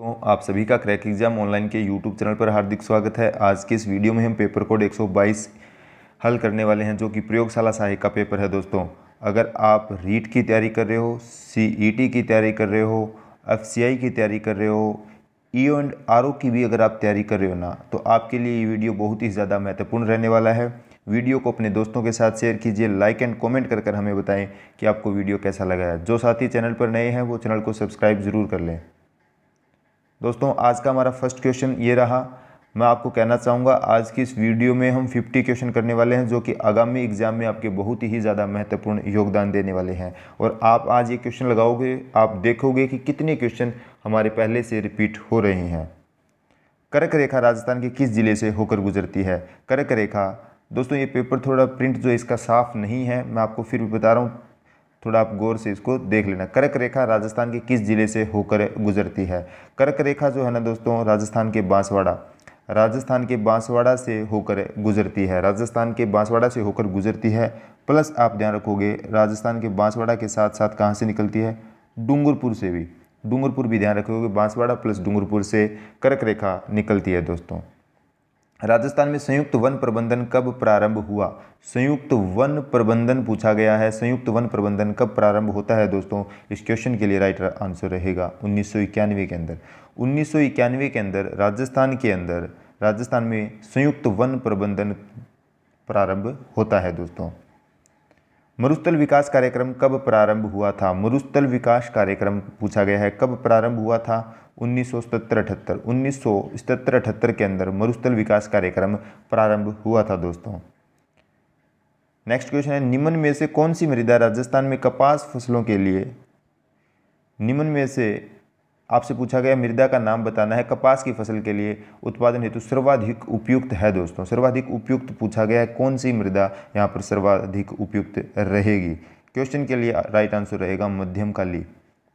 तो आप सभी का क्रैक एग्जाम ऑनलाइन के यूट्यूब चैनल पर हार्दिक स्वागत है आज के इस वीडियो में हम पेपर कोड 122 हल करने वाले हैं जो कि प्रयोगशाला सहायक का पेपर है दोस्तों अगर आप रीट की तैयारी कर रहे हो सी की तैयारी कर रहे हो एफ की तैयारी कर रहे हो ई ओ एंड आर की भी अगर आप तैयारी कर रहे हो ना तो आपके लिए ये वीडियो बहुत ही ज़्यादा महत्वपूर्ण रहने वाला है वीडियो को अपने दोस्तों के साथ शेयर कीजिए लाइक एंड कमेंट कर कर हमें बताएं कि आपको वीडियो कैसा लगा है जो साथी चैनल पर नए हैं वो चैनल को सब्सक्राइब ज़रूर कर लें दोस्तों आज का हमारा फर्स्ट क्वेश्चन ये रहा मैं आपको कहना चाहूँगा आज की इस वीडियो में हम 50 क्वेश्चन करने वाले हैं जो कि आगामी एग्जाम में आपके बहुत ही ज़्यादा महत्वपूर्ण योगदान देने वाले हैं और आप आज ये क्वेश्चन लगाओगे आप देखोगे कि कितने क्वेश्चन हमारे पहले से रिपीट हो रहे हैं करक रेखा राजस्थान के किस ज़िले से होकर गुजरती है करक रेखा दोस्तों ये पेपर थोड़ा प्रिंट जो इसका साफ़ नहीं है मैं आपको फिर भी बता रहा हूँ थोड़ा आप गौर से इसको देख लेना कर्क रेखा राजस्थान के किस जिले से होकर गुजरती है कर्क रेखा जो है ना दोस्तों राजस्थान के बांसवाड़ा राजस्थान के बांसवाड़ा से होकर गुजरती है राजस्थान के बांसवाड़ा से होकर गुजरती है प्लस आप ध्यान रखोगे राजस्थान के बांसवाड़ा के साथ साथ कहाँ से निकलती है डूंगरपुर से भी डूंगरपुर भी ध्यान रखोगे बांसवाड़ा प्लस डूंगरपुर से कर्क रेखा निकलती है दोस्तों राजस्थान में संयुक्त वन प्रबंधन कब प्रारंभ हुआ संयुक्त वन प्रबंधन पूछा गया है संयुक्त वन प्रबंधन कब प्रारंभ होता है दोस्तों इस क्वेश्चन के लिए राइट आंसर रहेगा उन्नीस के अंदर उन्नीस के अंदर राजस्थान के अंदर राजस्थान में संयुक्त वन प्रबंधन प्रारंभ होता है दोस्तों मरुस्थल विकास कार्यक्रम कब प्रारंभ हुआ था मरुस्थल विकास कार्यक्रम पूछा गया है कब प्रारंभ हुआ था उन्नीस सौ सतर अठहत्तर उन्नीस सौ अठहत्तर के अंदर मरुस्थल विकास कार्यक्रम प्रारंभ हुआ था दोस्तों नेक्स्ट क्वेश्चन है निम्न में से कौन सी मृदा राजस्थान में कपास फसलों के लिए निम्न में से आपसे पूछा गया मृदा का नाम बताना है कपास की फसल के लिए उत्पादन हेतु सर्वाधिक उपयुक्त है दोस्तों सर्वाधिक उपयुक्त पूछा गया है कौन सी मृदा यहाँ पर सर्वाधिक उपयुक्त रहेगी क्वेश्चन के लिए राइट आंसर रहेगा मध्यम काली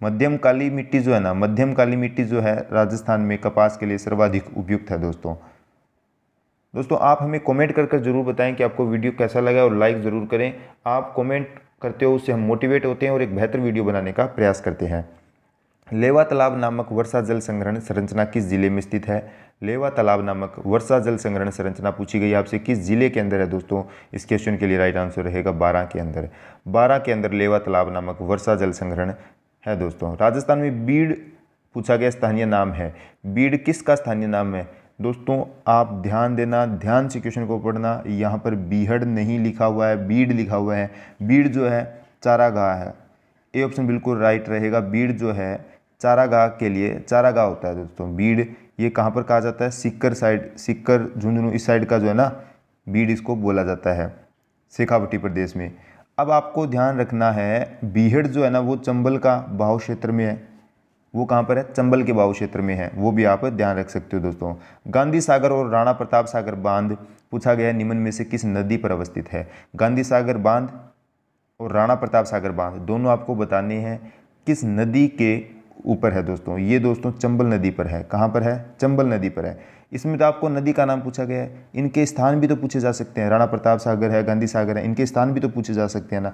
मध्यम काली मिट्टी जो है ना मध्यम काली मिट्टी जो है राजस्थान में कपास के लिए सर्वाधिक उपयुक्त है दोस्तों दोस्तों आप हमें कमेंट कर कर जरूर बताएं कि आपको वीडियो कैसा लगा और लाइक ज़रूर करें आप कमेंट करते हो उससे हम मोटिवेट होते हैं और एक बेहतर वीडियो बनाने का प्रयास करते हैं लेवा तालाब नामक वर्षा जल संग्रहण संरचना किस जिले में स्थित है लेवा तालाब नामक वर्षा जल संग्रहण संरचना पूछी गई आपसे किस जिले के अंदर है दोस्तों इस क्वेश्चन के लिए राइट आंसर रहेगा बारह के अंदर बारह के अंदर लेवा तालाब नामक वर्षा जल संग्रहण है दोस्तों राजस्थान में बीड़ पूछा गया स्थानीय नाम है बीड़ किसका स्थानीय नाम है दोस्तों आप ध्यान देना ध्यान से क्वेश्चन को पढ़ना यहाँ पर बीहड़ नहीं लिखा हुआ है बीड़ लिखा हुआ है बीड़ जो है चारागाह है ए ऑप्शन बिल्कुल राइट रहेगा बीड़ जो है चारागाह के लिए चारागाह होता है दोस्तों बीड ये कहाँ पर कहा जाता है सिक्कर साइड सिक्कर झुंझुनू इस साइड का जो है ना बीड इसको बोला जाता है शेखावटी प्रदेश में अब आपको ध्यान रखना है बीहड़ जो है ना वो चंबल का बाहु क्षेत्र में है वो कहाँ पर है चंबल के बाहु क्षेत्र में है वो भी आप ध्यान रख सकते हो दोस्तों गांधी सागर और राणा प्रताप सागर बांध पूछा गया निम्न में से किस नदी पर अवस्थित है गांधी सागर बांध और राणा प्रताप सागर बांध दोनों आपको बताने हैं किस नदी के ऊपर है दोस्तों ये दोस्तों चंबल नदी पर है कहाँ पर है चंबल नदी पर है इसमें तो आपको नदी का नाम पूछा गया है इनके स्थान भी तो पूछे जा सकते हैं राणा प्रताप सागर है गांधी सागर है इनके स्थान भी तो पूछे जा सकते हैं ना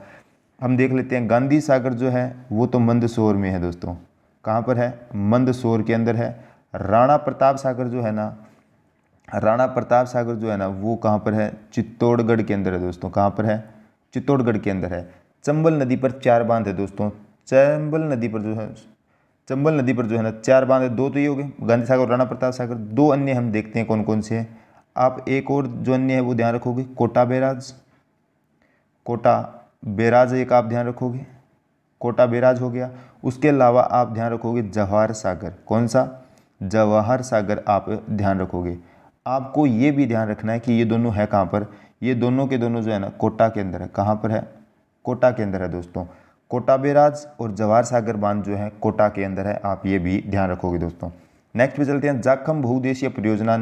हम देख लेते हैं गांधी सागर जो है वो तो मंदसौर में है दोस्तों कहाँ पर है मंदसौर के अंदर है राणा प्रताप सागर जो है ना राणा प्रताप सागर जो है ना वो कहाँ पर है चित्तौड़गढ़ के अंदर है दोस्तों कहाँ पर है चित्तौड़गढ़ के अंदर है चंबल नदी पर चार बांध है दोस्तों चंबल नदी पर जो है चंबल नदी पर जो है ना चार बांध है दो तो ये हो गए गांधी सागर और राणा प्रताप सागर दो अन्य हम देखते हैं कौन कौन से हैं आप एक और जो अन्य है वो ध्यान रखोगे कोटा बैराज कोटा बैराज एक आप ध्यान रखोगे कोटा बैराज हो गया उसके अलावा आप ध्यान रखोगे जवाहर सागर कौन सा जवाहर सागर आप ध्यान रखोगे आपको ये भी ध्यान रखना है कि ये दोनों है कहाँ पर ये दोनों के दोनों जो है ना कोटा के अंदर है कहाँ पर है कोटा के अंदर है दोस्तों कोटा बेराज और जवाहर सागर बांध जो है कोटा के अंदर है आप ये भी ध्यान रखोगे दोस्तों नेक्स्ट पे चलते हैं जाखम बहुउद्देशीय परियोजना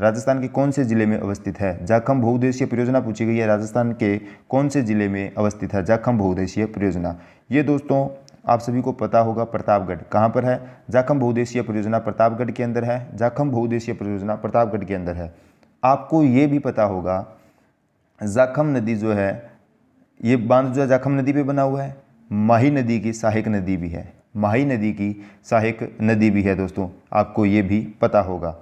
राजस्थान के कौन से जिले में अवस्थित है जाखम बहुउद्देशीय परियोजना पूछी गई है राजस्थान के कौन से जिले में अवस्थित है जाखम बहुउद्देशीय परियोजना ये दोस्तों आप सभी को पता होगा प्रतापगढ़ कहाँ पर है जाखम बहुउद्देशीय परियोजना प्रतापगढ़ के अंदर है जाखम बहुउद्देशीय परियोजना प्रतापगढ़ के अंदर है आपको ये भी पता होगा जाखम नदी जो है ये बांध जो जाखम नदी पे बना हुआ है माही नदी की सहायक नदी भी है माही नदी की सहायक नदी भी है दोस्तों आपको ये भी पता होगा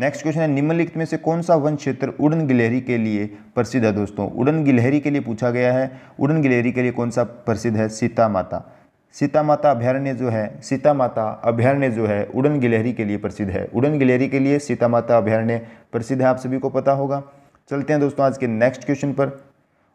नेक्स्ट क्वेश्चन है निम्नलिखित में से कौन सा वन क्षेत्र उड़न गिलहरी के लिए प्रसिद्ध है दोस्तों उड़न गिलहरी के लिए पूछा गया है उड़न गिलहरी के लिए कौन सा प्रसिद्ध है सीता माता सीता माता अभ्यारण्य जो है सीता माता अभ्यारण्य जो है उड़न गिलहरी के लिए प्रसिद्ध है उड़न गिलहरी के लिए सीता माता अभ्यारण्य प्रसिद्ध है आप सभी को पता होगा चलते हैं दोस्तों आज के नेक्स्ट क्वेश्चन पर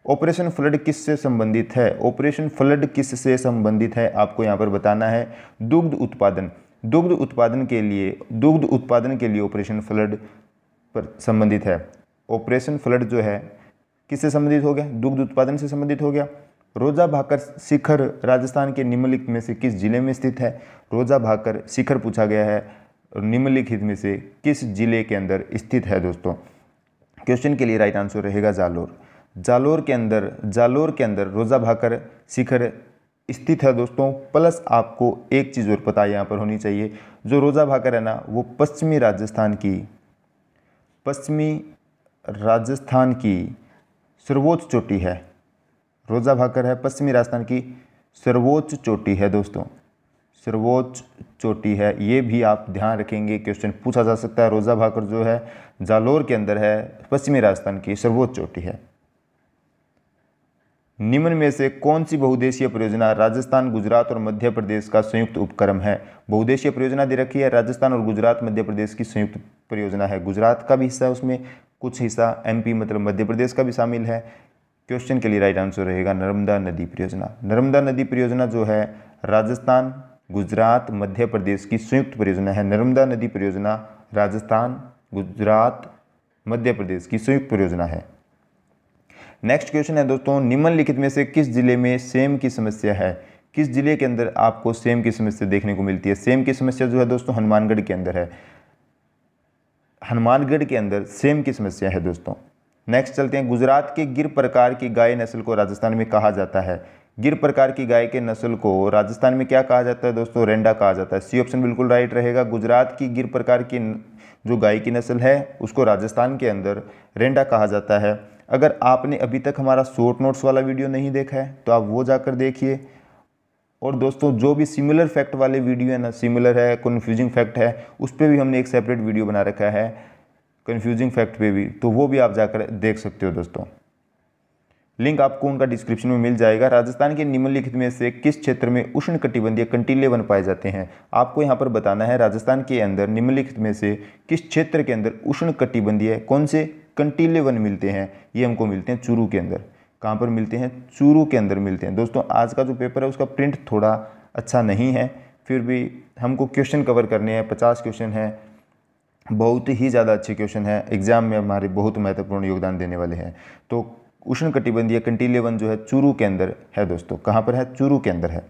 ऑपरेशन फ्लड किससे संबंधित है ऑपरेशन फ्लड किससे संबंधित है आपको यहाँ पर बताना है दुग्ध उत्पादन दुग्ध उत्पादन के लिए दुग्ध उत्पादन के लिए ऑपरेशन फ्लड पर संबंधित है ऑपरेशन फ्लड जो है किससे संबंधित हो गया दुग्ध उत्पादन से संबंधित हो गया रोजा भाकर शिखर राजस्थान के निम्नलिखित में से किस जिले में स्थित है रोजा भाकर शिखर पूछा गया है निम्नलिखित में से किस जिले के अंदर स्थित है दोस्तों क्वेश्चन के लिए राइट आंसर रहेगा जालोर जालोर के अंदर जालोर के अंदर रोज़ा भाकर शिखर स्थित है दोस्तों प्लस आपको एक चीज़ और पता यहाँ पर होनी चाहिए जो रोज़ा भाकर है ना वो पश्चिमी राजस्थान की पश्चिमी राजस्थान की सर्वोच्च चोटी है रोज़ा भाकर है पश्चिमी राजस्थान की सर्वोच्च चोटी है दोस्तों सर्वोच्च चोटी है ये भी आप ध्यान रखेंगे क्वेश्चन पूछा जा सकता है रोज़ा भाकर जो है जालोर के अंदर है पश्चिमी राजस्थान की सर्वोच्च चोटी है निम्न में से कौन सी बहुदेशीय परियोजना राजस्थान गुजरात और मध्य प्रदेश का संयुक्त उपक्रम है बहुदेशीय परियोजना दे रखी है राजस्थान और गुजरात मध्य प्रदेश की संयुक्त परियोजना है गुजरात का भी हिस्सा है उसमें कुछ हिस्सा एमपी मतलब मध्य प्रदेश का भी शामिल है क्वेश्चन के लिए राइट आंसर रहेगा नर्मदा नदी परियोजना नर्मदा नदी परियोजना जो है राजस्थान गुजरात मध्य प्रदेश की संयुक्त परियोजना है नर्मदा नदी परियोजना राजस्थान गुजरात मध्य प्रदेश की संयुक्त परियोजना है नेक्स्ट क्वेश्चन है दोस्तों निम्नलिखित में से किस जिले में सेम की समस्या है किस जिले के अंदर आपको सेम की समस्या देखने को मिलती है सेम की समस्या जो है दोस्तों हनुमानगढ़ के अंदर है हनुमानगढ़ के अंदर सेम की समस्या है दोस्तों नेक्स्ट चलते हैं गुजरात के गिर प्रकार की गाय नस्ल को राजस्थान में कहा जाता है गिर प्रकार की गाय के नस्ल को राजस्थान में क्या कहा जाता है दोस्तों रेंडा कहा जाता है सी ऑप्शन बिल्कुल राइट रहेगा गुजरात की गिर प्रकार की जो गाय की नस्ल है उसको राजस्थान के अंदर रेंडा कहा जाता है अगर आपने अभी तक हमारा शॉर्ट नोट्स वाला वीडियो नहीं देखा है तो आप वो जाकर देखिए और दोस्तों जो भी सिमिलर फैक्ट वाले वीडियो है ना सिमिलर है कन्फ्यूजिंग फैक्ट है उस पर भी हमने एक सेपरेट वीडियो बना रखा है कन्फ्यूजिंग फैक्ट पे भी तो वो भी आप जाकर देख सकते हो दोस्तों लिंक आपको उनका डिस्क्रिप्शन में मिल जाएगा राजस्थान के निम्नलिखित में से किस क्षेत्र में उष्ण कटिबंधीय कंटीले वन पाए जाते हैं आपको यहाँ पर बताना है राजस्थान के अंदर निम्नलिखित में से किस क्षेत्र के अंदर उष्ण कटिबंधीय कौन से कंटीले वन मिलते हैं ये हमको मिलते हैं चूरू के अंदर कहाँ पर मिलते हैं चूरू के अंदर मिलते हैं दोस्तों आज का जो पेपर है उसका प्रिंट थोड़ा अच्छा नहीं है फिर भी हमको क्वेश्चन कवर करने हैं पचास क्वेश्चन हैं बहुत ही ज़्यादा अच्छे क्वेश्चन हैं एग्ज़ाम में हमारे बहुत महत्वपूर्ण योगदान देने वाले हैं तो उष्ण कटिबंधीय वन जो है चूरू के अंदर है दोस्तों कहाँ पर है चूरू के अंदर है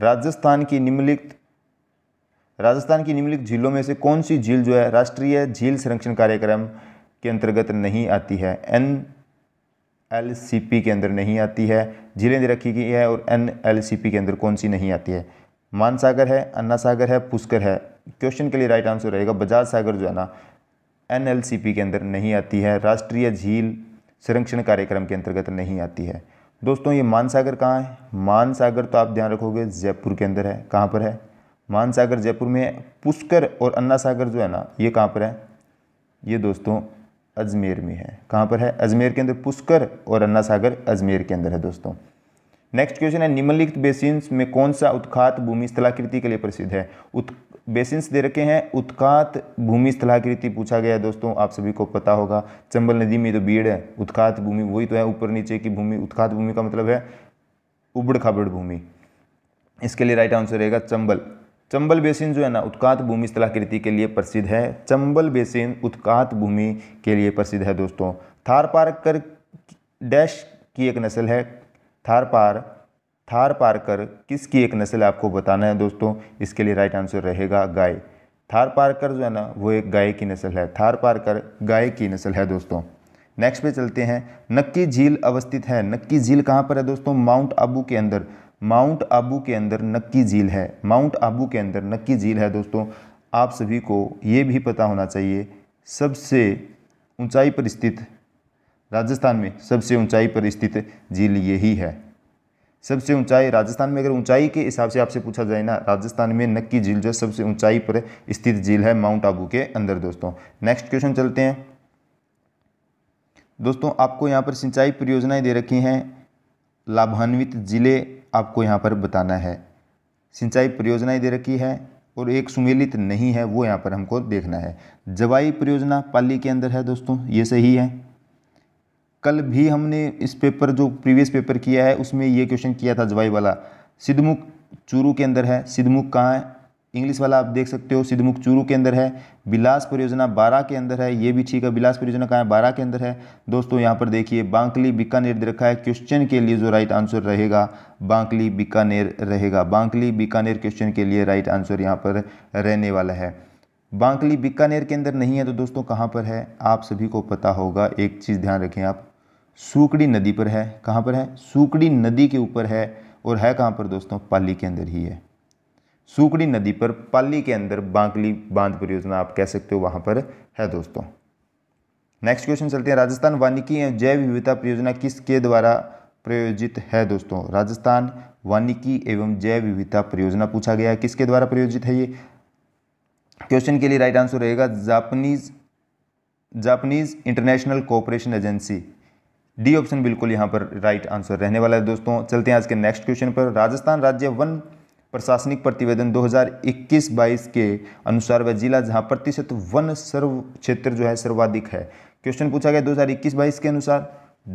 राजस्थान की निम्नलिखित राजस्थान की निम्नलिखित झीलों में से कौन सी झील जो है राष्ट्रीय झील संरक्षण कार्यक्रम के अंतर्गत नहीं आती है एन एल सी पी के अंदर नहीं आती है झीलें दे रखी गई है और एन एल सी पी के अंदर कौन सी नहीं आती है मानसागर है अन्ना सागर है पुष्कर है क्वेश्चन के लिए राइट आंसर रहेगा बजाज सागर जो है ना एन एल सी पी के अंदर नहीं आती है राष्ट्रीय झील संरक्षण कार्यक्रम के अंतर्गत नहीं आती है दोस्तों ये मानसागर कहाँ है मानसागर तो आप ध्यान रखोगे जयपुर के अंदर है कहाँ पर है मानसागर जयपुर में है पुष्कर और अन्ना सागर जो है ना ये कहाँ पर है ये दोस्तों अजमेर में है कहाँ पर है अजमेर के अंदर पुष्कर और अन्ना सागर अजमेर के अंदर है दोस्तों नेक्स्ट क्वेश्चन है निम्नलिखित बेसिन में कौन सा उत्खात भूमि स्थलाकृति के लिए प्रसिद्ध है बेसिन्स दे रखे हैं उत्कात भूमि स्थलाकृति पूछा गया है दोस्तों आप सभी को पता होगा चंबल नदी में तो भीड़ है उत्कात भूमि वही तो है ऊपर नीचे की भूमि उत्कात भूमि का मतलब है उबड़ खाबड़ भूमि इसके लिए राइट आंसर रहेगा चंबल चंबल बेसिन जो है ना उत्कात भूमि स्थलाकृति के लिए प्रसिद्ध है चंबल बेसिन उत्कात भूमि के लिए प्रसिद्ध है दोस्तों थार पारकर डैश की एक नस्ल है थार पार थार पारकर किसकी एक नस्ल आपको बताना है दोस्तों इसके लिए राइट आंसर रहेगा गाय थार पारकर जो है ना वो एक गाय की नस्ल है थार पारकर गाय की नस्ल है दोस्तों नेक्स्ट पे चलते हैं नक्की झील अवस्थित है नक्की झील कहाँ पर है दोस्तों माउंट आबू के अंदर माउंट आबू के अंदर नक्की झील है माउंट आबू के अंदर नक्की झील है दोस्तों आप सभी को ये भी पता होना चाहिए सबसे ऊंचाई पर स्थित राजस्थान में सबसे ऊंचाई पर स्थित झील यही है सबसे ऊंचाई राजस्थान में अगर ऊंचाई के हिसाब से आपसे पूछा जाए ना राजस्थान में नक्की झील जो सबसे ऊंचाई पर स्थित झील है माउंट आबू के अंदर दोस्तों नेक्स्ट क्वेश्चन चलते हैं दोस्तों आपको यहाँ पर सिंचाई परियोजनाएं दे रखी हैं लाभान्वित जिले आपको यहाँ पर बताना है सिंचाई परियोजनाएं दे रखी है और एक सुमेलित नहीं है वो यहाँ पर हमको देखना है जवाई परियोजना पाली के अंदर है दोस्तों ये सही है कल भी हमने इस पेपर जो प्रीवियस पेपर किया है उसमें ये क्वेश्चन किया था जवाई वाला सिद्धमुख चूरू के अंदर है सिद्धमुख कहाँ है इंग्लिश वाला आप देख सकते हो सिद्धमुख चूरू के अंदर है बिलास परियोजना बारह के अंदर है ये भी ठीक है बिलास परियोजना कहाँ है बारह के अंदर है दोस्तों यहाँ पर देखिए बांकली बीकानेर दे रखा है क्वेश्चन के लिए जो राइट आंसर रहेगा बांकली बीकानेर रहेगा बांकली बीकानेर क्वेश्चन के लिए राइट आंसर यहाँ पर रहने वाला है बांकली बीकानेर के अंदर नहीं है तो दोस्तों कहाँ पर है आप सभी को पता होगा एक चीज़ ध्यान रखें आप सूकड़ी नदी पर है कहाँ पर है सूकड़ी नदी के ऊपर है और है कहाँ पर दोस्तों पाली के अंदर ही है सूकड़ी नदी पर पाली के अंदर बांकली बांध परियोजना आप कह सकते हो वहाँ पर है दोस्तों नेक्स्ट क्वेश्चन चलते हैं राजस्थान वानिकी एवं जैव विविधता परियोजना किसके द्वारा प्रायोजित है दोस्तों राजस्थान वानिकी एवं जैव विविधता परियोजना पूछा गया है किसके द्वारा प्रयोजित है ये क्वेश्चन के लिए राइट आंसर रहेगा Japanese Japanese international cooperation agency D option बिल्कुल यहाँ पर राइट आंसर रहने वाला है दोस्तों चलते हैं आज के नेक्स्ट क्वेश्चन पर राजस्थान राज्य वन प्रशासनिक प्रतिवेदन 2021-22 के अनुसार वह जिला जहाँ प्रतिशत वन सर्व क्षेत्र जो है सर्वाधिक है क्वेश्चन पूछा गया 2021 हज़ार के अनुसार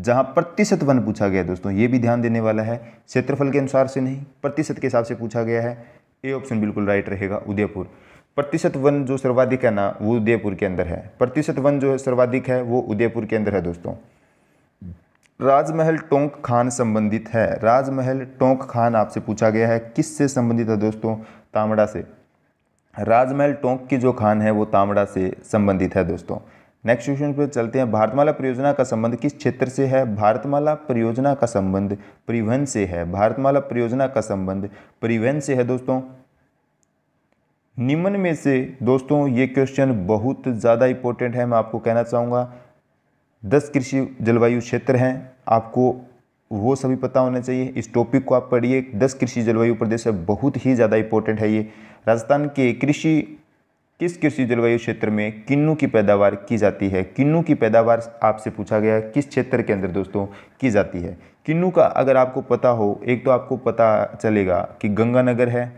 जहाँ प्रतिशत वन पूछा गया दोस्तों ये भी ध्यान देने वाला है क्षेत्रफल के अनुसार से नहीं प्रतिशत के हिसाब से पूछा गया है ए ऑप्शन बिल्कुल राइट रहेगा उदयपुर प्रतिशत वन जो सर्वाधिक है ना वो उदयपुर के अंदर है प्रतिशत वन जो है सर्वाधिक है वो उदयपुर के अंदर है दोस्तों राजमहल टोंक खान संबंधित है राजमहल टोंक खान आपसे पूछा गया है किससे संबंधित है दोस्तों तामड़ा से राजमहल टोंक की जो खान है वो तामड़ा से संबंधित है दोस्तों नेक्स्ट क्वेश्चन पर चलते हैं भारतमाला परियोजना का संबंध किस क्षेत्र से है भारतमाला परियोजना का संबंध परिवहन से है भारतमाला परियोजना का संबंध परिवहन से है दोस्तों निम्न में से दोस्तों ये क्वेश्चन बहुत ज़्यादा इंपॉर्टेंट है मैं आपको कहना चाहूँगा दस कृषि जलवायु क्षेत्र हैं आपको वो सभी पता होना चाहिए इस टॉपिक को आप पढ़िए दस कृषि जलवायु प्रदेश है बहुत ही ज़्यादा इंपॉर्टेंट है ये राजस्थान के कृषि किस कृषि जलवायु क्षेत्र में किन्नू की पैदावार की जाती है किन्नू की पैदावार आपसे पूछा गया है किस क्षेत्र के अंदर दोस्तों की जाती है किन्नू का अगर आपको पता हो एक तो आपको पता चलेगा कि गंगानगर है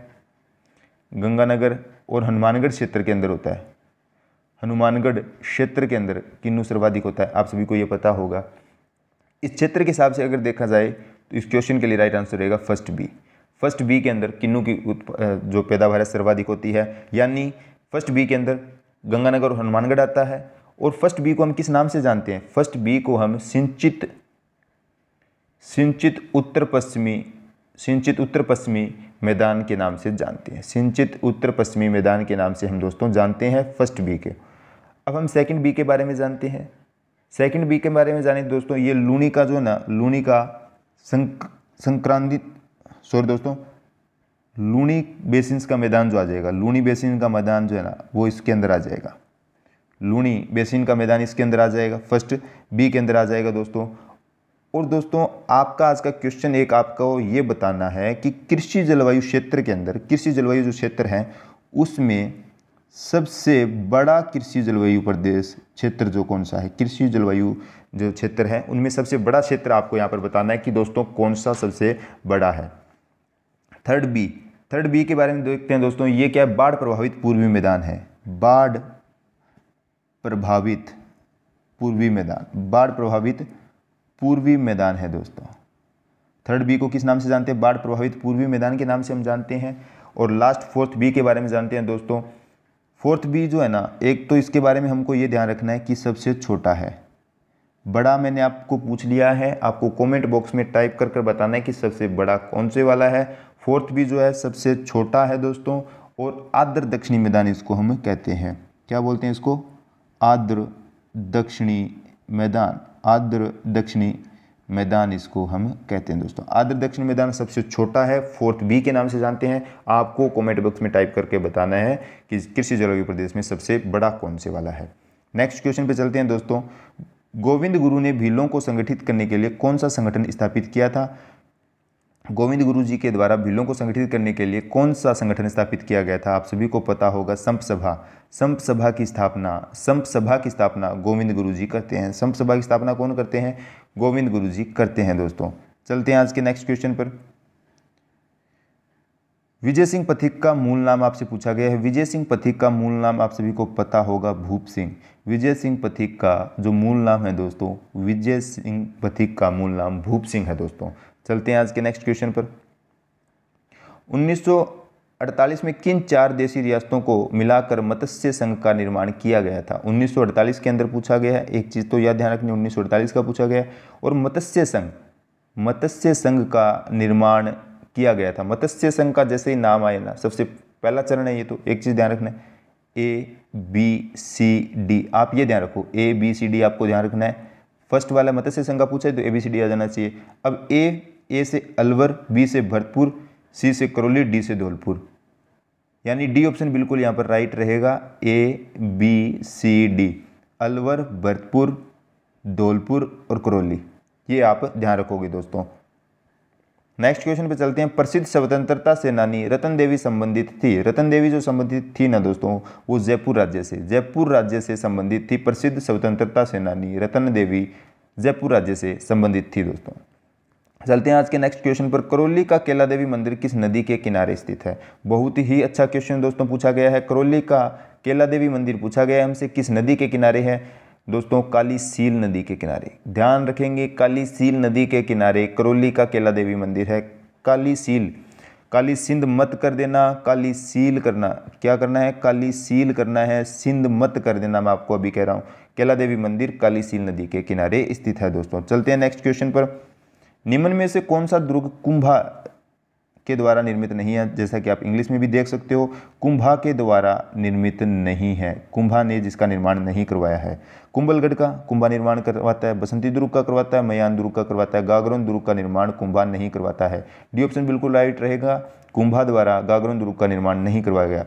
गंगानगर और हनुमानगढ़ क्षेत्र के अंदर होता है हनुमानगढ़ क्षेत्र के अंदर किन्नू सर्वाधिक होता है आप सभी को ये पता होगा इस क्षेत्र के हिसाब से अगर देखा जाए तो इस क्वेश्चन के लिए राइट आंसर रहेगा फर्स्ट बी फर्स्ट बी के अंदर किन्नू की जो पैदावार है सर्वाधिक होती है यानी फर्स्ट बी के अंदर गंगानगर और हनुमानगढ़ आता है और फर्स्ट बी को हम किस नाम से जानते हैं फर्स्ट बी को हम सिंचित सिंचित उत्तर पश्चिमी सिंचित उत्तर पश्चिमी मैदान के नाम से जानते हैं सिंचित उत्तर पश्चिमी मैदान के नाम से हम दोस्तों जानते हैं फर्स्ट बी के अब हम सेकंड बी के बारे में जानते हैं सेकंड बी के बारे में जाने दोस्तों ये लूनी का जो ना लूनी का संक संक्रांति सॉरी दोस्तों लूनी बेसिन का मैदान जो आ जाएगा लूनी बेसिन का मैदान जो है ना वो इसके अंदर आ जाएगा लूनी बेसिन का मैदान इसके अंदर आ जाएगा फर्स्ट बी के अंदर आ जाएगा दोस्तों और दोस्तों आपका आज का क्वेश्चन एक आपको ये बताना है कि कृषि जलवायु क्षेत्र के अंदर कृषि जलवायु जो क्षेत्र है उसमें सबसे बड़ा कृषि जलवायु प्रदेश क्षेत्र जो कौन सा है कृषि जलवायु जो क्षेत्र है उनमें सबसे बड़ा क्षेत्र आपको यहाँ पर बताना है कि दोस्तों कौन सा सबसे बड़ा है थर्ड बी थर्ड बी के बारे में देखते हैं दोस्तों ये क्या है बाढ़ प्रभावित पूर्वी मैदान है बाढ़ प्रभावित पूर्वी मैदान बाढ़ प्रभावित पूर्वी मैदान है दोस्तों थर्ड बी को किस नाम से जानते हैं बाढ़ प्रभावित पूर्वी मैदान के नाम से हम जानते हैं और लास्ट फोर्थ बी के बारे में जानते हैं दोस्तों फोर्थ बी जो है ना एक तो इसके बारे में हमको ये ध्यान रखना है कि सबसे छोटा है बड़ा मैंने आपको पूछ लिया है आपको कमेंट बॉक्स में टाइप कर कर बताना है कि सबसे बड़ा कौन से वाला है फोर्थ बी जो है सबसे छोटा है दोस्तों और आद्र दक्षिणी मैदान इसको हम कहते हैं क्या बोलते हैं इसको आद्र दक्षिणी मैदान आद्र दक्षिणी मैदान इसको हम कहते हैं दोस्तों आद्र दक्षिण मैदान सबसे छोटा है फोर्थ बी के नाम से जानते हैं आपको कमेंट बॉक्स में टाइप करके बताना है कि कृषि जलवायु प्रदेश में सबसे बड़ा कौन से वाला है नेक्स्ट क्वेश्चन पे चलते हैं दोस्तों गोविंद गुरु ने भीलों को संगठित करने के लिए कौन सा संगठन स्थापित किया था गोविंद गुरु जी के द्वारा भीलों को संगठित करने के लिए कौन सा संगठन स्थापित किया गया था आप सभी को पता होगा संप सभा संप सभा की स्थापना संप सभा की स्थापना गोविंद गुरु जी करते हैं संप सभा की स्थापना कौन करते हैं गोविंद गुरु जी करते हैं दोस्तों चलते हैं आज के नेक्स्ट क्वेश्चन पर विजय सिंह पथिक का मूल नाम आपसे पूछा गया है विजय सिंह पथिक का मूल नाम आप सभी को पता होगा भूप सिंह विजय सिंह पथिक का जो मूल नाम है दोस्तों विजय सिंह पथिक का मूल नाम भूप सिंह है दोस्तों चलते हैं आज के नेक्स्ट क्वेश्चन पर 1948 में किन चार देशी रियासतों को मिलाकर मत्स्य संघ का निर्माण किया गया था 1948 के अंदर पूछा गया है एक चीज़ तो याद ध्यान रखनी 1948 का पूछा गया और मत्स्य संघ मत्स्य संघ का निर्माण किया गया था मत्स्य संघ का जैसे ही नाम आए ना सबसे पहला चरण है ये तो एक चीज़ ध्यान रखना है ए बी सी डी आप ये ध्यान रखो ए बी सी डी आपको ध्यान रखना है फर्स्ट वाला मत्स्य संघ का पूछा है तो ए बी सी डी आ जाना चाहिए अब ए ए से अलवर बी से भरतपुर सी से करौली डी से धौलपुर यानी डी ऑप्शन बिल्कुल यहाँ पर राइट रहेगा A B C D Alwar Bharatpur Dholpur और करौली ये आप ध्यान रखोगे दोस्तों नेक्स्ट क्वेश्चन पे चलते हैं प्रसिद्ध स्वतंत्रता सेनानी रतन देवी संबंधित थी रतन देवी जो संबंधित थी ना दोस्तों वो जयपुर राज्य से जयपुर राज्य से संबंधित थी प्रसिद्ध स्वतंत्रता सेनानी रतन देवी जयपुर राज्य से संबंधित थी दोस्तों चलते हैं आज के नेक्स्ट क्वेश्चन पर करौली का केला देवी मंदिर किस नदी के किनारे स्थित है बहुत ही अच्छा क्वेश्चन दोस्तों पूछा गया है करौली का केला देवी मंदिर पूछा गया है हमसे किस नदी के किनारे है दोस्तों काली सील नदी के किनारे ध्यान रखेंगे काली सील नदी के किनारे करौली का केला देवी मंदिर है काली सील काली सिंध मत कर देना काली सील करना क्या करना है काली सील करना है सिंध मत कर देना मैं आपको अभी कह रहा हूँ केला देवी मंदिर काली सील नदी के किनारे स्थित है दोस्तों चलते हैं नेक्स्ट क्वेश्चन पर निम्न में से कौन सा दुर्ग कुंभा के द्वारा निर्मित नहीं है जैसा कि आप इंग्लिश में भी देख सकते हो कुंभा के द्वारा निर्मित नहीं है कुंभा ने जिसका निर्माण नहीं करवाया है कुंभलगढ़ का कुंभा निर्माण करवाता है बसंती दुर्ग का करवाता है मयान दुर्ग का करवाता है गागरन दुर्ग का निर्माण कुंभा नहीं करवाता है डी ऑप्शन बिल्कुल राइट रहेगा कुंभा द्वारा गागरन दुर्ग का निर्माण नहीं करवाया गया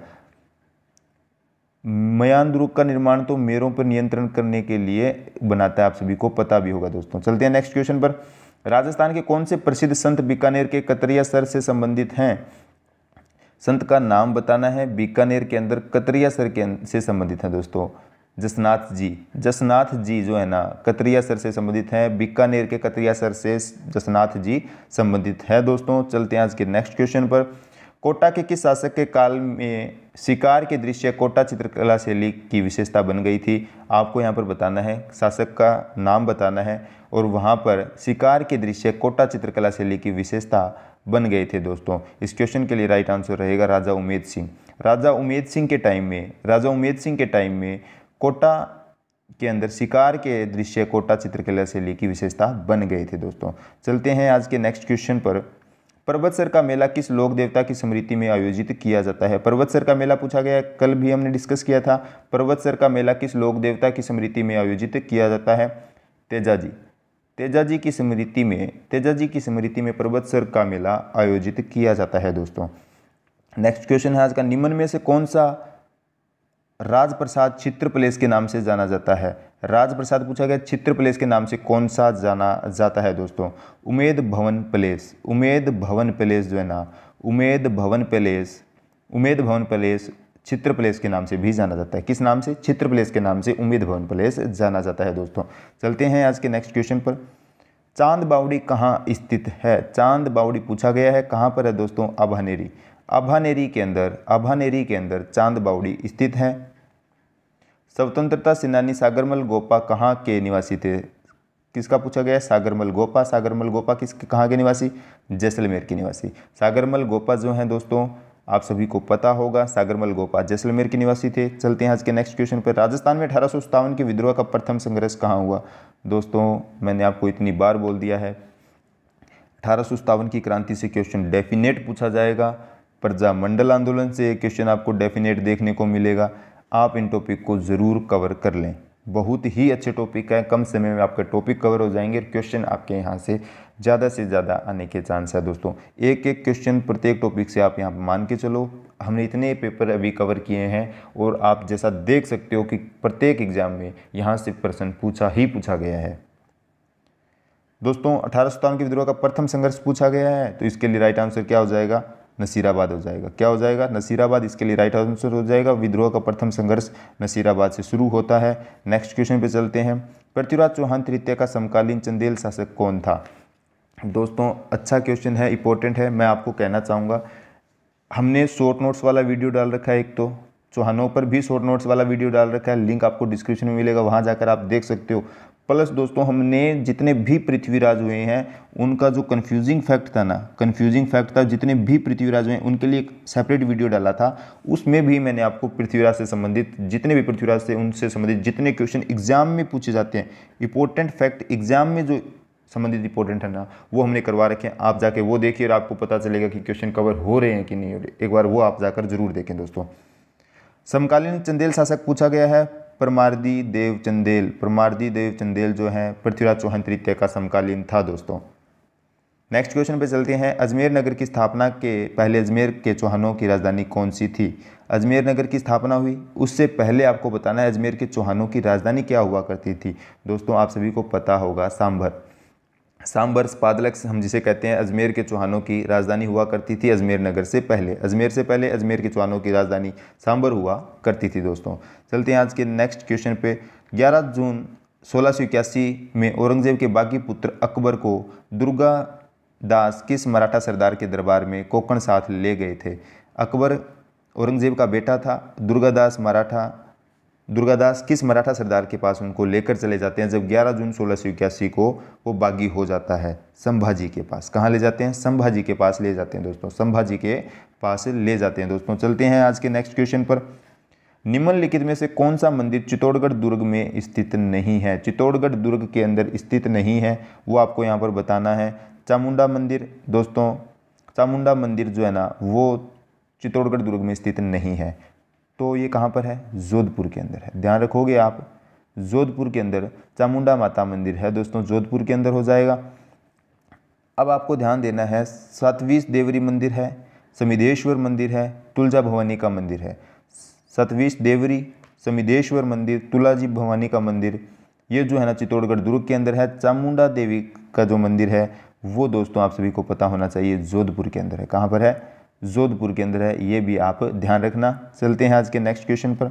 मयान दुर्ग का निर्माण तो मेरों पर नियंत्रण करने के लिए बनाता है आप सभी को पता भी होगा दोस्तों चलते हैं नेक्स्ट क्वेश्चन पर राजस्थान के कौन से प्रसिद्ध संत बीकानेर के कतरिया सर से संबंधित हैं संत का नाम बताना है बीकानेर के अंदर कतरिया सर के अं-, से संबंधित हैं दोस्तों जसनाथ जी जसनाथ जी जो है ना कतरिया सर से संबंधित हैं बीकानेर के कतरिया सर से जसनाथ जी संबंधित है दोस्तों चलते हैं आज के नेक्स्ट क्वेश्चन पर कोटा के किस शासक के काल में शिकार के दृश्य कोटा चित्रकला शैली की विशेषता बन गई थी आपको यहाँ पर बताना है शासक का नाम बताना है और वहाँ पर शिकार के दृश्य कोटा चित्रकला शैली की विशेषता बन गए थे दोस्तों इस क्वेश्चन के लिए राइट आंसर रहेगा राजा उमेद सिंह राजा उमेद सिंह के टाइम में राजा उमेद सिंह के टाइम में कोटा के अंदर शिकार के दृश्य कोटा चित्रकला शैली की विशेषता बन गए थे दोस्तों चलते हैं आज के नेक्स्ट क्वेश्चन पर पर्वतसर का मेला किस लोक देवता की स्मृति में आयोजित किया जाता है पर्वतसर का मेला पूछा गया कल भी हमने डिस्कस किया था पर्वतसर का मेला किस लोक देवता की स्मृति में आयोजित किया जाता है तेजा जी तेजा जी की स्मृति में तेजा जी की स्मृति में पर्वतसर का मेला आयोजित किया जाता है दोस्तों नेक्स्ट क्वेश्चन है आज का निम्न में से कौन सा राजप्रसाद चित्र प्लेस के नाम से जाना जाता है राजप्रसाद पूछा गया चित्र प्लेस के नाम से कौन सा जाना जाता है दोस्तों उमेद भवन प्लेस उमेद भवन प्लेस जो है ना उमेद भवन प्लेस उमेद भवन प्लेस चित्र प्लेस के नाम से भी जाना जाता है किस नाम से चित्र प्लेस के नाम से उमेद भवन प्लेस जाना जाता है दोस्तों चलते हैं आज के नेक्स्ट क्वेश्चन पर चांद बावड़ी कहाँ स्थित है चांद बावड़ी पूछा गया है कहाँ पर है दोस्तों अभनेरी आभानेरी के अंदर आभानेरी के अंदर चांद बावड़ी स्थित है स्वतंत्रता सेनानी सागरमल गोपा कहाँ के निवासी थे किसका पूछा गया सागरमल गोपा सागरमल गोपा किस कहाँ के निवासी जैसलमेर के निवासी सागरमल गोपा जो हैं दोस्तों आप सभी को पता होगा सागरमल गोपा जैसलमेर के निवासी थे चलते हैं आज के नेक्स्ट क्वेश्चन पर राजस्थान में अठारह के विद्रोह का प्रथम संघर्ष कहाँ हुआ दोस्तों मैंने आपको इतनी बार बोल दिया है अठारह की क्रांति से क्वेश्चन डेफिनेट पूछा जाएगा प्रजामंडल आंदोलन से क्वेश्चन आपको डेफिनेट देखने को मिलेगा आप इन टॉपिक को ज़रूर कवर कर लें बहुत ही अच्छे टॉपिक है कम समय में आपके टॉपिक कवर हो जाएंगे क्वेश्चन आपके यहाँ से ज़्यादा से ज़्यादा आने के चांस है दोस्तों एक एक क्वेश्चन प्रत्येक टॉपिक से आप यहाँ मान के चलो हमने इतने पेपर अभी कवर किए हैं और आप जैसा देख सकते हो कि प्रत्येक एग्जाम में यहाँ से प्रश्न पूछा ही पूछा गया है दोस्तों अठारह सौ विद्रोह का प्रथम संघर्ष पूछा गया है तो इसके लिए राइट आंसर क्या हो जाएगा नसीराबाद हो जाएगा क्या हो जाएगा नसीराबाद इसके लिए राइट आंसर हो जाएगा विद्रोह का प्रथम संघर्ष नसीराबाद से शुरू होता है नेक्स्ट क्वेश्चन पे चलते हैं पृथ्वीराज चौहान तृतीय का समकालीन चंदेल शासक कौन था दोस्तों अच्छा क्वेश्चन है इंपॉर्टेंट है मैं आपको कहना चाहूँगा हमने शॉर्ट नोट्स वाला वीडियो डाल रखा है एक तो चौहानों पर भी शॉर्ट नोट्स वाला वीडियो डाल रखा है लिंक आपको डिस्क्रिप्शन में मिलेगा वहाँ जाकर आप देख सकते हो प्लस दोस्तों हमने जितने भी पृथ्वीराज हुए हैं उनका जो कन्फ्यूजिंग फैक्ट था ना कन्फ्यूजिंग फैक्ट था जितने भी पृथ्वीराज हुए उनके लिए एक सेपरेट वीडियो डाला था उसमें भी मैंने आपको पृथ्वीराज से संबंधित जितने भी पृथ्वीराज थे उनसे संबंधित जितने क्वेश्चन एग्जाम में पूछे जाते हैं इंपॉर्टेंट फैक्ट एग्जाम में जो संबंधित इंपॉर्टेंट है ना वो हमने करवा रखे हैं आप जाके वो देखिए और आपको पता चलेगा कि क्वेश्चन कवर हो रहे हैं कि नहीं हो रहे एक बार वो आप जाकर जरूर देखें दोस्तों समकालीन चंदेल शासक पूछा गया है परमारदी देव चंदेल परमारदी देव चंदेल जो है पृथ्वीराज चौहान तृतीय का समकालीन था दोस्तों नेक्स्ट क्वेश्चन पे चलते हैं अजमेर नगर की स्थापना के पहले अजमेर के चौहानों की राजधानी कौन सी थी अजमेर नगर की स्थापना हुई उससे पहले आपको बताना है अजमेर के चौहानों की राजधानी क्या हुआ करती थी दोस्तों आप सभी को पता होगा सांभर सांबर पादलक्स हम जिसे कहते हैं अजमेर के चौहानों की राजधानी हुआ करती थी अजमेर नगर से पहले अजमेर से पहले अजमेर के चौहानों की राजधानी सांबर हुआ करती थी दोस्तों चलते हैं आज के नेक्स्ट क्वेश्चन पे 11 जून सोलह में औरंगजेब के बागी पुत्र अकबर को दुर्गा दास किस मराठा सरदार के दरबार में कोकण साथ ले गए थे अकबर औरंगजेब का बेटा था दुर्गादास मराठा दुर्गादास किस मराठा सरदार के पास उनको लेकर चले जाते हैं जब 11 जून सोलह को वो बागी हो जाता है संभाजी के पास कहाँ ले जाते हैं संभाजी के पास ले जाते हैं दोस्तों संभाजी के पास ले जाते हैं दोस्तों चलते हैं आज के नेक्स्ट क्वेश्चन पर निम्नलिखित में से कौन सा मंदिर चित्तौड़गढ़ दुर्ग में स्थित नहीं है चित्तौड़गढ़ दुर्ग के अंदर स्थित नहीं है वो आपको यहाँ पर बताना है चामुंडा मंदिर दोस्तों चामुंडा मंदिर जो है ना वो चित्तौड़गढ़ दुर्ग में स्थित नहीं है तो ये कहाँ पर है जोधपुर के अंदर है ध्यान रखोगे आप जोधपुर के अंदर चामुंडा माता मंदिर है दोस्तों जोधपुर के अंदर हो जाएगा अब आपको ध्यान देना है सतवीस देवरी मंदिर है समिदेश्वर मंदिर है तुलजा भवानी का मंदिर है सतवीस देवरी समिदेश्वर मंदिर तुलाजी भवानी का मंदिर ये जो है ना चित्तौड़गढ़ दुर्ग के अंदर है चामुंडा देवी का जो मंदिर है वो दोस्तों आप सभी को पता होना चाहिए जोधपुर के अंदर है कहाँ पर है जोधपुर के अंदर है ये भी आप ध्यान रखना चलते हैं आज के नेक्स्ट क्वेश्चन पर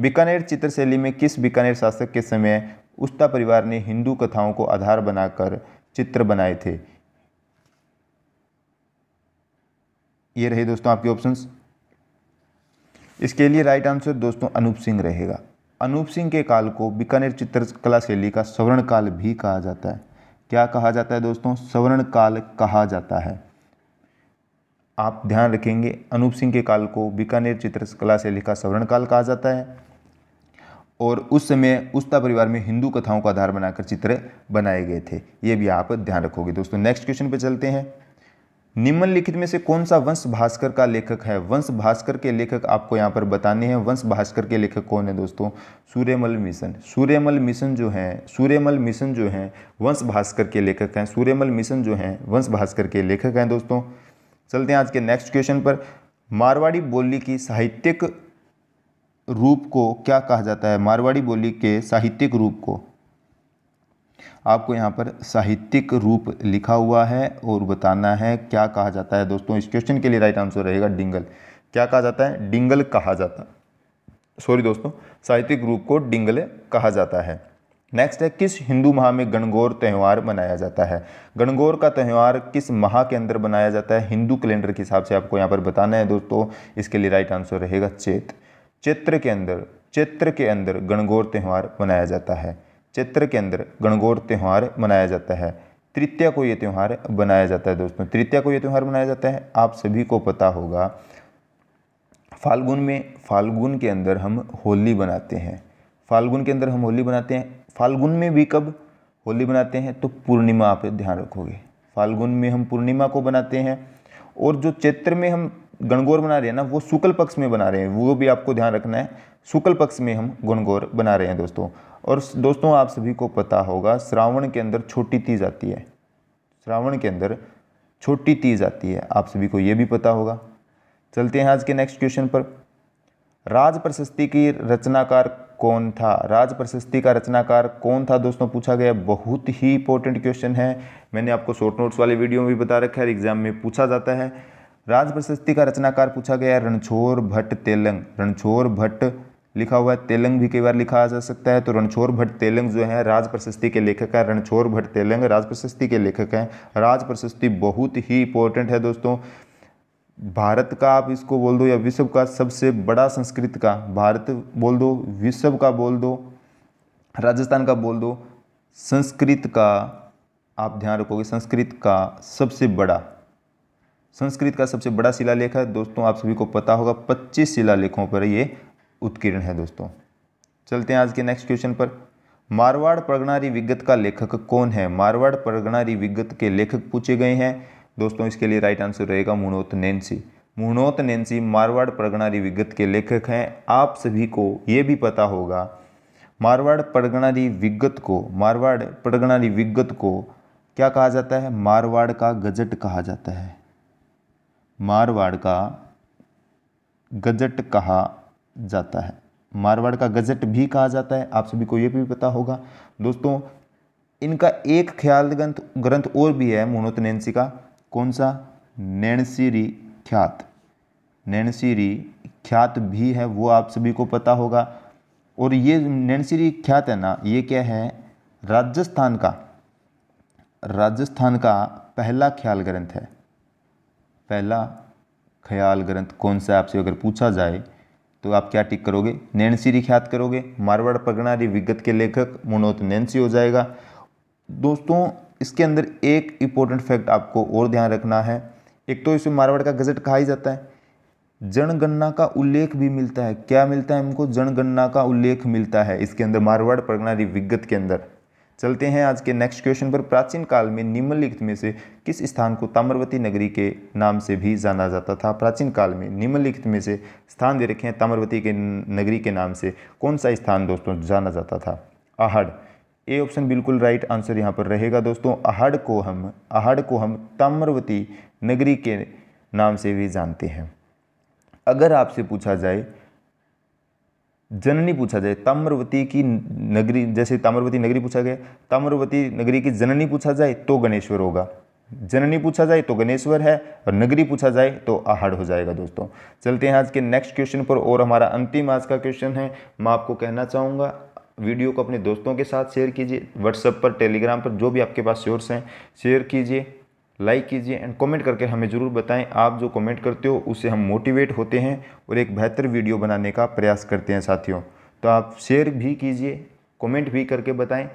बीकानेर चित्रशैली में किस बीकानेर शासक के समय उस्ता परिवार ने हिंदू कथाओं को आधार बनाकर चित्र बनाए थे ये रहे दोस्तों आपके ऑप्शंस इसके लिए राइट आंसर दोस्तों अनूप सिंह रहेगा अनूप सिंह के काल को बीकानेर चित्रकला शैली का सवर्ण काल भी कहा जाता है क्या कहा जाता है दोस्तों सवर्ण काल कहा जाता है आप ध्यान रखेंगे अनूप सिंह के काल को बीकानेर चित्रकला से लिखा सवर्ण काल कहा जाता है और उस समय उस्ता परिवार में हिंदू कथाओं का आधार बनाकर चित्र बनाए गए थे ये भी आप ध्यान रखोगे दोस्तों नेक्स्ट क्वेश्चन पे चलते हैं निम्नलिखित में से कौन सा वंश भास्कर का लेखक है वंश भास्कर के लेखक आपको यहाँ पर बताने हैं वंश भास्कर के लेखक कौन है दोस्तों सूर्यमल मिशन सूर्यमल मिशन जो है सूर्यमल मिशन जो है वंश भास्कर के लेखक हैं सूर्यमल मिशन जो है वंश भास्कर के लेखक हैं दोस्तों चलते हैं आज के नेक्स्ट क्वेश्चन पर मारवाड़ी बोली की साहित्यिक रूप को क्या कहा जाता है मारवाड़ी बोली के साहित्यिक रूप को आपको यहाँ पर साहित्यिक रूप लिखा हुआ है और बताना है क्या कहा जाता है दोस्तों इस क्वेश्चन के लिए राइट आंसर रहेगा डिंगल क्या कहा जाता है डिंगल कहा जाता सॉरी दोस्तों साहित्यिक रूप को डिंगल कहा जाता है नेक्स्ट है किस हिंदू माह में गणगौर त्यौहार मनाया जाता है गणगौर का त्यौहार किस माह के अंदर मनाया जाता है हिंदू कैलेंडर के हिसाब से आपको यहाँ पर बताना है दोस्तों इसके लिए राइट आंसर रहेगा चेत चैत्र के अंदर चैत्र के अंदर गणगौर त्यौहार मनाया जाता है चैत्र के अंदर गणगौर त्यौहार मनाया जाता है तृतीया को ये त्यौहार बनाया जाता है दोस्तों तृतीया को ये त्यौहार मनाया जाता है आप सभी को पता होगा फाल्गुन में फाल्गुन के अंदर हम होली बनाते हैं फाल्गुन के अंदर हम होली बनाते हैं फाल्गुन में भी कब होली बनाते हैं तो पूर्णिमा आप ध्यान रखोगे फाल्गुन में हम पूर्णिमा को बनाते हैं और जो चैत्र में हम गणगौर बना रहे हैं ना वो शुक्ल पक्ष में बना रहे हैं वो भी आपको ध्यान रखना है शुक्ल पक्ष में हम गणगौर बना रहे हैं दोस्तों और दोस्तों आप सभी को पता होगा श्रावण के अंदर छोटी तीज आती है श्रावण के अंदर छोटी तीज आती है आप सभी को ये भी पता होगा चलते हैं आज के नेक्स्ट क्वेश्चन पर राज प्रशस्ति की रचनाकार कौन था राज प्रशस्ति का रचनाकार कौन था दोस्तों पूछा गया बहुत ही इंपॉर्टेंट क्वेश्चन है मैंने आपको शॉर्ट नोट्स वाले वीडियो में भी बता रखा है एग्जाम में पूछा जाता है राज प्रशस्ति का रचनाकार पूछा गया है रणछोर भट्ट तेलंग रणछोर भट्ट लिखा हुआ है तेलंग भी कई बार लिखा जा सकता है तो रणछोर भट्ट तेलंग जो है राज प्रशस्ति के लेखक है रणछोर भट्ट तेलंग राज प्रशस्ति के लेखक हैं राज प्रशस्ति बहुत ही इंपॉर्टेंट है दोस्तों भारत का आप इसको बोल दो या विश्व का सबसे बड़ा संस्कृत का भारत बोल दो विश्व का बोल दो राजस्थान का बोल दो संस्कृत का आप ध्यान रखोगे संस्कृत का सबसे बड़ा संस्कृत का सबसे बड़ा शिलालेख है दोस्तों आप सभी को पता होगा 25 शिलालेखों पर ये उत्कीर्ण है दोस्तों चलते हैं आज के नेक्स्ट क्वेश्चन पर मारवाड़ प्रगणारी विगत का लेखक कौन है मारवाड़ प्रगणारी विगत के लेखक पूछे गए हैं दोस्तों इसके लिए राइट आंसर रहेगा मुणोत नैन्सी मुणोत नैन्सी मारवाड़ परगणारी विगत के लेखक हैं आप सभी को ये भी पता होगा मारवाड़ परगणारी विगत को मारवाड़ परगणारी विगत को क्या कहा जाता है मारवाड़ का गजट कहा जाता है मारवाड़ का गजट कहा जाता है मारवाड़ का गजट भी कहा जाता है आप सभी को यह भी पता होगा दोस्तों इनका एक ख्याल ग्रंथ ग्रंथ और भी है मोहनोत नैन्सी का कौन सा नैनसीरी ख्यात नैनसीरी ख्यात भी है वो आप सभी को पता होगा और ये नैनसीरी ख्यात है ना ये क्या है राजस्थान का राजस्थान का पहला ख्याल ग्रंथ है पहला ख्याल ग्रंथ कौन सा आपसे अगर पूछा जाए तो आप क्या टिक करोगे नैनसीरी ख्यात करोगे मारवाड़ परगना विगत के लेखक मुनोत नैनसी हो जाएगा दोस्तों इसके अंदर एक इम्पोर्टेंट फैक्ट आपको और ध्यान रखना है एक तो इसे मारवाड़ का गजट कहा ही जाता है जनगणना का उल्लेख भी मिलता है क्या मिलता है हमको जनगणना का उल्लेख मिलता है इसके अंदर मारवाड़ परगना विगत के अंदर चलते हैं आज के नेक्स्ट क्वेश्चन पर प्राचीन काल में निम्नलिखित में से किस स्थान को ताम्रवती नगरी के नाम से भी जाना जाता था प्राचीन काल में निम्नलिखित में से स्थान दे रखे हैं ताम्रवती के नगरी के नाम से कौन सा स्थान दोस्तों जाना जाता था आहड़ ए ऑप्शन बिल्कुल राइट आंसर यहाँ पर रहेगा दोस्तों अहड़ को हम अहड़ को हम ताम्रवती नगरी के नाम से भी जानते हैं अगर आपसे पूछा जाए जननी पूछा जाए ताम्रवती की नगरी जैसे ताम्रवती नगरी पूछा गया ताम्रवती नगरी की जननी पूछा जाए तो गणेश्वर होगा जननी पूछा जाए तो गणेश्वर है और नगरी पूछा जाए तो आहड़ हो जाएगा दोस्तों चलते हैं आज के नेक्स्ट क्वेश्चन पर और हमारा अंतिम आज का क्वेश्चन है मैं आपको कहना चाहूँगा वीडियो को अपने दोस्तों के साथ शेयर कीजिए व्हाट्सएप पर टेलीग्राम पर जो भी आपके पास सोर्स हैं शेयर कीजिए लाइक कीजिए एंड कमेंट करके हमें ज़रूर बताएं आप जो कमेंट करते हो उससे हम मोटिवेट होते हैं और एक बेहतर वीडियो बनाने का प्रयास करते हैं साथियों तो आप शेयर भी कीजिए कमेंट भी करके बताएं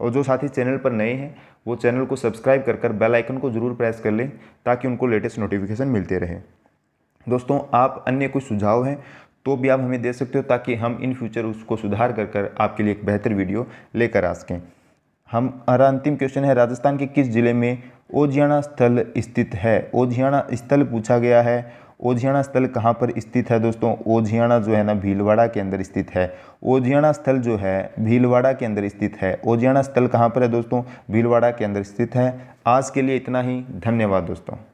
और जो साथी चैनल पर नए हैं वो चैनल को सब्सक्राइब कर कर बेल आइकन को ज़रूर प्रेस कर लें ताकि उनको लेटेस्ट नोटिफिकेशन मिलते रहे दोस्तों आप अन्य कुछ सुझाव हैं तो भी आप हमें दे सकते हो ताकि हम इन फ्यूचर उसको सुधार कर कर आपके लिए एक बेहतर वीडियो लेकर आ सकें हम हमारा अंतिम क्वेश्चन है राजस्थान के किस जिले में ओझियाणा स्थल स्थित है ओझियाणा स्थल पूछा गया है ओझियाणा स्थल कहाँ पर स्थित है दोस्तों ओझियाणा जो है ना भीलवाड़ा के अंदर स्थित है ओझियाणा स्थल जो है भीलवाड़ा के अंदर स्थित है ओझियाणा स्थल कहाँ पर है दोस्तों भीलवाड़ा के अंदर स्थित है आज के लिए इतना ही धन्यवाद दोस्तों